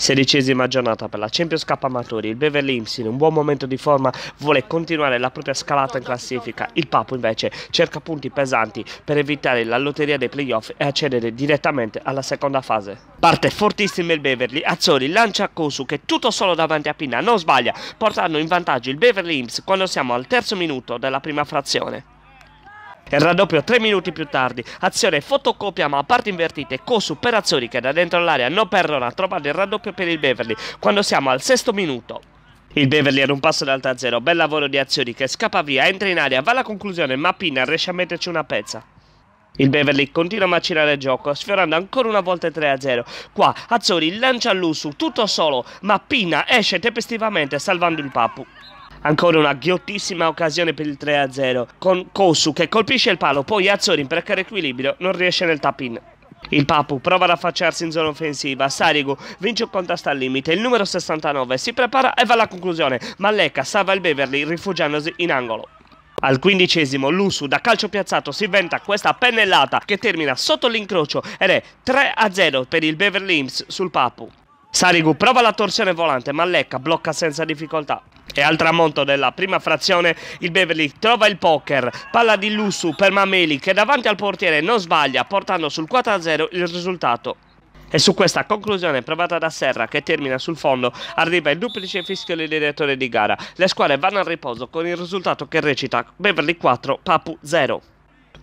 Sedicesima giornata per la Champions Cup Amatori, il Beverly Imps in un buon momento di forma vuole continuare la propria scalata in classifica, il Papo invece cerca punti pesanti per evitare la lotteria dei playoff e accedere direttamente alla seconda fase. Parte fortissimo il Beverly, Azzori lancia Kosu che tutto solo davanti a Pina non sbaglia, portando in vantaggio il Beverly Imps quando siamo al terzo minuto della prima frazione. Il raddoppio 3 minuti più tardi, azione fotocopia ma a parte invertite, Cosu per Azzurri che da dentro l'area non perdona, trovando il raddoppio per il Beverly quando siamo al sesto minuto. Il Beverly ad un passo dal zero, bel lavoro di Azioni che scappa via, entra in aria, va alla conclusione ma Pina riesce a metterci una pezza. Il Beverly continua a macinare il gioco, sfiorando ancora una volta il 3-0. Qua Azzori lancia l'Usu tutto solo, ma Pina esce tempestivamente salvando il Papu. Ancora una ghiottissima occasione per il 3-0 con Kosu che colpisce il palo, poi Azzori in precario equilibrio non riesce nel tap-in. Il Papu prova ad affacciarsi in zona offensiva, Sarigu vince un contrasto al limite, il numero 69 si prepara e va alla conclusione, Mallecca salva il Beverly rifugiandosi in angolo. Al quindicesimo Lusu da calcio piazzato si inventa questa pennellata che termina sotto l'incrocio ed è 3-0 per il Beverly Imps sul Papu. Sarigu prova la torsione volante, Mallecca blocca senza difficoltà. E al tramonto della prima frazione il Beverly trova il poker, palla di Lussu per Mameli che davanti al portiere non sbaglia portando sul 4-0 il risultato. E su questa conclusione provata da Serra che termina sul fondo arriva il duplice fischio del direttore di gara. Le squadre vanno al riposo con il risultato che recita Beverly 4, Papu 0.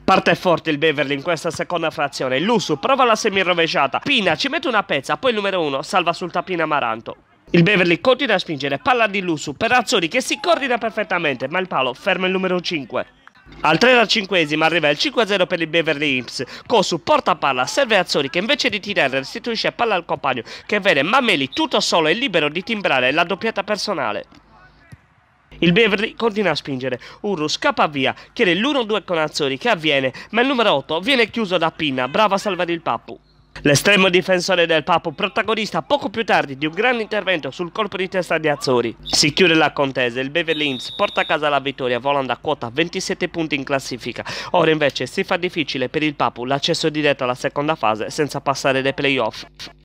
Parte forte il Beverly in questa seconda frazione. Lusu prova la semirovesciata. Pina ci mette una pezza, poi il numero 1 salva sul tapino Amaranto. Il Beverly continua a spingere, palla di Lusu per Azzori che si coordina perfettamente, ma il palo ferma il numero 5. Al 3 dal 5 arriva il 5-0 per il Beverly Imps. Kosu porta palla, serve Azzori che invece di tirare restituisce palla al compagno che vede Mameli tutto solo e libero di timbrare la doppiata personale. Il Beverly continua a spingere, Urru scappa via, chiede l'1-2 con Azzori che avviene, ma il numero 8 viene chiuso da Pinna, brava a salvare il pappu. L'estremo difensore del Papo, protagonista poco più tardi di un grande intervento sul colpo di testa di Azzori. Si chiude la contesa, il Beverly Hills porta a casa la vittoria volando a quota 27 punti in classifica. Ora invece si fa difficile per il Papu l'accesso diretto alla seconda fase senza passare dai playoff.